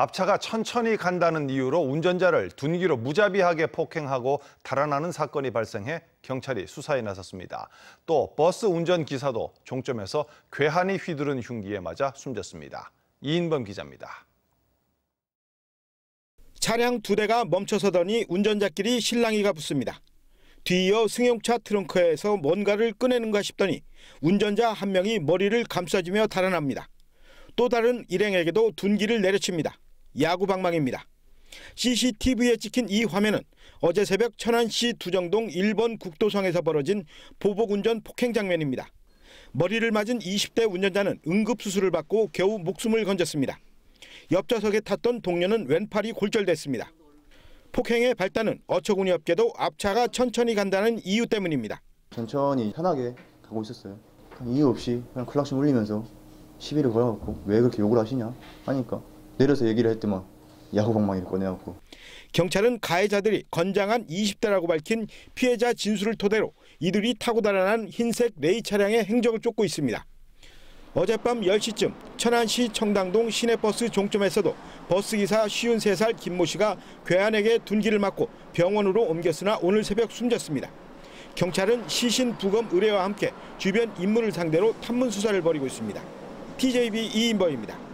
앞차가 천천히 간다는 이유로 운전자를 둔기로 무자비하게 폭행하고 달아나는 사건이 발생해 경찰이 수사에 나섰습니다. 또 버스 운전기사도 종점에서 괴한이 휘두른 흉기에 맞아 숨졌습니다. 이인범 기자입니다. 차량 두 대가 멈춰서더니 운전자끼리 실랑이가 붙습니다. 뒤이어 승용차 트렁크에서 뭔가를 꺼내는가 싶더니 운전자 한 명이 머리를 감싸지며 달아납니다. 또 다른 일행에게도 둔기를 내려칩니다. 야구 방망입니다. CCTV에 찍힌 이 화면은 어제 새벽 천안시 두정동 1번 국도성에서 벌어진 보복운전 폭행 장면입니다. 머리를 맞은 20대 운전자는 응급수술을 받고 겨우 목숨을 건졌습니다. 옆좌석에 탔던 동료는 왼팔이 골절됐습니다. 폭행의 발단은 어처구니 없게도 앞차가 천천히 간다는 이유 때문입니다. 천천히 편하게 가고 있었어요. 이유 없이 그냥 클락션 울리면서 시비를 걸어갖고 왜 그렇게 욕을 하시냐 하니까 내려서 얘기를 했더만 야구방망이를 꺼내갖고. 경찰은 가해자들이 건장한 20대라고 밝힌 피해자 진술을 토대로 이들이 타고 달아난 흰색 레이 차량의 행적을 쫓고 있습니다. 어젯밤 10시쯤 천안시 청당동 시내버스 종점에서도 버스기사 53살 김모 씨가 괴한에게 둔기를 맞고 병원으로 옮겼으나 오늘 새벽 숨졌습니다. 경찰은 시신 부검 의뢰와 함께 주변 인물을 상대로 탐문 수사를 벌이고 있습니다. TJB 이인범입니다.